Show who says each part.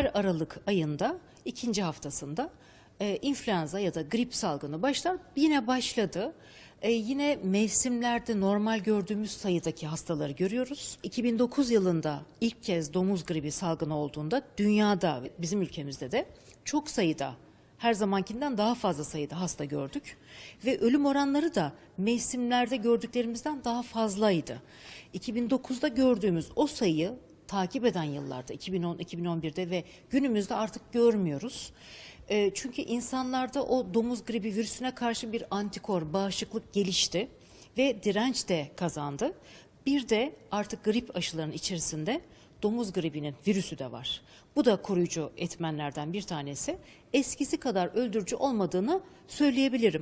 Speaker 1: her Aralık ayında ikinci haftasında e, influenza ya da grip salgını başlar. Yine başladı. E, yine mevsimlerde normal gördüğümüz sayıdaki hastaları görüyoruz. 2009 yılında ilk kez domuz gribi salgını olduğunda dünyada bizim ülkemizde de çok sayıda her zamankinden daha fazla sayıda hasta gördük ve ölüm oranları da mevsimlerde gördüklerimizden daha fazlaydı. 2009'da gördüğümüz o sayı takip eden yıllarda 2010-2011'de ve günümüzde artık görmüyoruz. E, çünkü insanlarda o domuz gribi virüsüne karşı bir antikor, bağışıklık gelişti ve direnç de kazandı. Bir de artık grip aşılarının içerisinde domuz gribinin virüsü de var. Bu da koruyucu etmenlerden bir tanesi. Eskisi kadar öldürücü olmadığını söyleyebilirim.